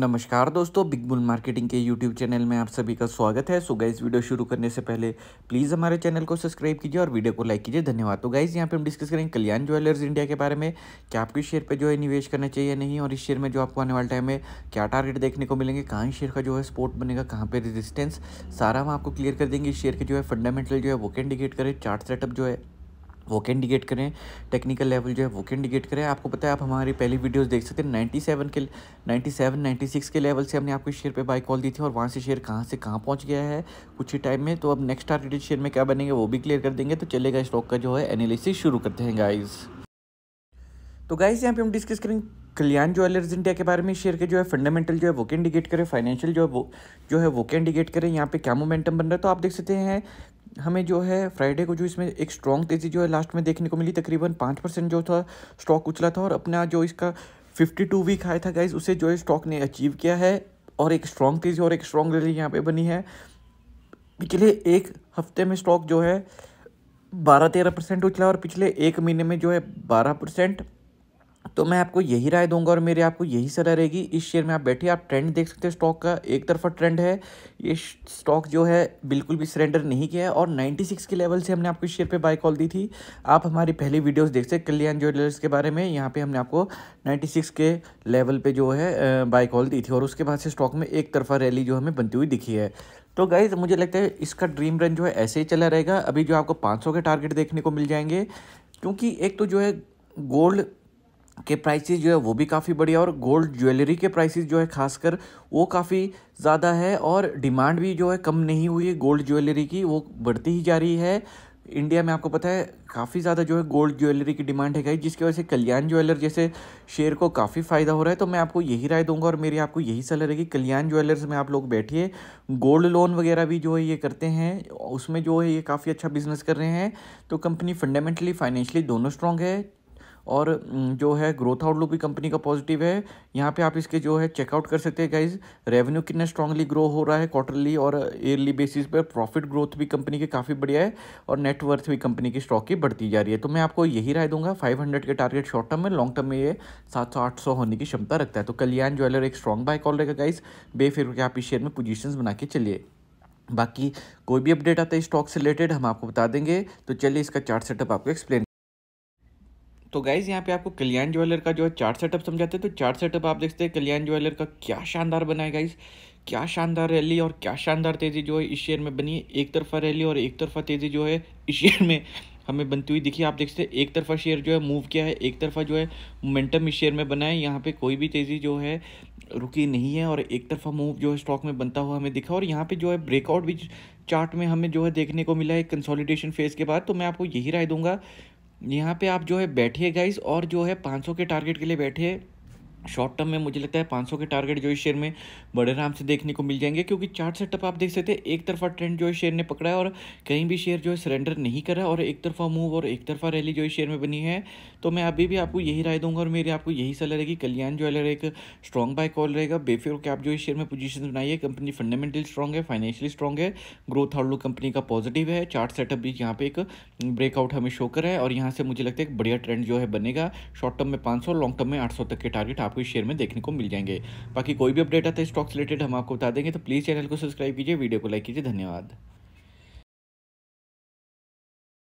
नमस्कार दोस्तों big bull marketing के यूट्यूब चैनल में आप सभी का स्वागत है सो गाइज वीडियो शुरू करने से पहले प्लीज़ हमारे चैनल को सब्सक्राइब कीजिए और वीडियो को लाइक कीजिए धन्यवाद तो गाइज यहाँ पे हम डिस्कस करेंगे कल्याण ज्वेलर्स इंडिया के बारे में क्या आपके शेयर पे जो है निवेश करना चाहिए नहीं और इस शेयर में जो आपको आने वाले टाइम में क्या टारगेट देखने को मिलेंगे कहाँ शेयर का जो है स्पोर्ट बनेगा कहाँ पर रेजिस्टेंस सारा हम आपको क्लियर कर देंगे इस शेयर के जो है फंडामेंटल जो है वो कैंडिकेट करें चार्ट सेटअप जो है वो के इंडिकेट करें टेक्निकल लेवल जो है वो कैन इंडिकेट करें आपको पता है आप हमारी पहली वीडियोस देख सकते हैं 97 के 97 96 के लेवल से हमने आपको शेयर पे बाई कॉल दी थी और वहाँ से शेयर कहाँ से कहाँ पहुँच गया है कुछ ही टाइम में तो अब नेक्स्ट टारगेटेड शेयर में क्या बनेंगे वो भी क्लियर कर देंगे तो चलेगा स्टॉक का जो है एनालिसिस शुरू करते हैं गाइज़ तो गाइज़ यहाँ पे हम डिस्कस करेंगे कल्याण ज्वेलर्स इंडिया के बारे में शेयर के जो है फंडामेंटल जो है वो के इंडिकेट करें फाइनेंशियल जो है वो जो है वो के इंडिकेट करें यहाँ पे क्या मोमेंटम बन रहा है तो आप देख सकते हैं हमें जो है फ्राइडे को जो इसमें एक स्ट्रॉन्ग तेज़ी जो है लास्ट में देखने को मिली तकरीबन पाँच परसेंट जो था स्टॉक उछला था और अपना जो इसका फिफ्टी टू वीक आया था गाइज उसे जो है स्टॉक ने अचीव किया है और एक स्ट्रॉन्ग तेज़ी और एक स्ट्रॉन्ग रैली यहाँ पे बनी है पिछले एक हफ्ते में स्टॉक जो है बारह तेरह परसेंट उछला और पिछले एक महीने में जो है बारह परसेंट तो मैं आपको यही राय दूंगा और मेरी आपको यही सलाह रहेगी इस शेयर में आप बैठे आप ट्रेंड देख सकते हैं स्टॉक का एक तरफा ट्रेंड है ये स्टॉक जो है बिल्कुल भी सरेंडर नहीं किया है और 96 के लेवल से हमने आपको शेयर पे बाय कॉल दी थी आप हमारी पहली वीडियोस देख सकते कल्याण ज्वेलर्स के बारे में यहाँ पर हमने आपको नाइन्टी के लेवल पर जो है बाय कॉल दी थी और उसके बाद से स्टॉक में एक तरफा रैली जो हमें बनती हुई दिखी है तो गाइज मुझे लगता है इसका ड्रीम रन जो है ऐसे ही चला रहेगा अभी जो आपको पाँच के टारगेट देखने को मिल जाएंगे क्योंकि एक तो जो है गोल्ड के प्राइसेस जो है वो भी काफ़ी बढ़िया और गोल्ड ज्वेलरी के प्राइसेस जो है खासकर वो काफ़ी ज़्यादा है और डिमांड भी जो है कम नहीं हुई है गोल्ड ज्वेलरी की वो बढ़ती ही जा रही है इंडिया में आपको पता है काफ़ी ज़्यादा जो है गोल्ड ज्वेलरी की डिमांड है गई जिसकी वजह से कल्याण ज्वेलर जैसे शेयर को काफ़ी फ़ायदा हो रहा है तो मैं आपको यही राय दूंगा और मेरी आपको यही सलाह रहेगी कल्याण ज्वेलर्स में आप लोग बैठिए गोल्ड लोन वगैरह भी जो है ये करते हैं उसमें जो है ये काफ़ी अच्छा बिजनेस कर रहे हैं तो कंपनी फंडामेंटली फाइनेंशली दोनों स्ट्रॉन्ग है और जो है ग्रोथ आउटलुक भी कंपनी का पॉजिटिव है यहाँ पे आप इसके जो है चेकआउट कर सकते हैं गाइज रेवेन्यू कितना स्ट्रांगली ग्रो हो रहा है क्वार्टरली और ईयरली बेसिस पर प्रॉफिट ग्रोथ भी कंपनी की काफ़ी बढ़िया है और नेटवर्थ भी कंपनी की स्टॉक की बढ़ती जा रही है तो मैं आपको यही राय दूंगा फाइव के टारगेट शॉर्ट टर्म में लॉन्ग टर्म में ये सात सौ आठ सौ होने की क्षमता रखता है तो कल्याण ज्वेलर एक स्ट्रॉन्ग बाय कॉल रहेगा गाइज बेफिक्र के आप इस शेयर में पोजिशन बना के चलिए बाकी कोई भी अपडेट आता है स्टॉक से रिलेटेड हम आपको बता देंगे तो चलिए इसका चार्ट सेटअप आपको एक्सप्लेन तो गाइज़ यहाँ पे आपको कल्याण ज्वेलर का जो है चार्ट सेटअप समझाते हैं तो चार्ट सेटअप आप देखते हैं कल्याण ज्वेलर का क्या शानदार बना है गाइज़ क्या शानदार रैली और क्या शानदार तेज़ी जो है इस शेयर में बनी है एक तरफा रैली और एक तरफा तेज़ी जो है इस शेयर में हमें बनती हुई दिखी आप देखते हैं एक तरफा शेयर जो है मूव किया है एक तरफा जो है मोमेंटम इस शेयर में बना है यहाँ पे कोई भी तेज़ी जो है रुकी नहीं है और एक तरफा मूव जो है स्टॉक में बनता हुआ हमें दिखा और यहाँ पे जो है ब्रेकआउट भी चार्ट में हमें जो है देखने को मिला है कंसोलिडेशन फेज़ के बाद तो मैं आपको यही राय दूंगा यहाँ पे आप जो है बैठिए गाइज और जो है 500 के टारगेट के लिए बैठिए शॉर्ट टर्म में मुझे लगता है 500 के टारगेट जो इस शेयर में बड़े आराम से देखने को मिल जाएंगे क्योंकि चार्ट सेटअप आप देख सकते हैं एक तरफा ट्रेंड जो है शेयर ने पकड़ा है और कहीं भी शेयर जो है सरेंडर नहीं करा और एक तरफा मूव और एक तरफा रैली जो इस शेयर में बनी है तो मैं अभी भी आपको यही राय दूंगा और मेरी आपको यही सलाह रहेगी कल्याण ज्वेलर एक स्ट्रॉन्ग बाय कॉल रहेगा बेफिर के आप जो इस शेयर में पोजिशन बनाइए कंपनी फंडामेंटली स्ट्रॉग है फाइनेंशियली स्ट्रॉग है ग्रोथ आउटलुक कंपनी का पॉजिटिव है चार्ट सेटअप भी यहाँ पे एक ब्रेकआउट हमें शो करा है और यहाँ से मुझे लगता है एक बढ़िया ट्रेंड जो है बनेगा शॉर्ट टर्म में पाँच लॉन्ग टर्म में आठ तक के टारगेट आप आपको शेयर में देखने को मिल जाएंगे बाकी कोई भी अपडेट आता है स्टॉक्स रिलेटेड हम आपको बता देंगे तो प्लीज़ चैनल को सब्सक्राइब कीजिए वीडियो को लाइक कीजिए धन्यवाद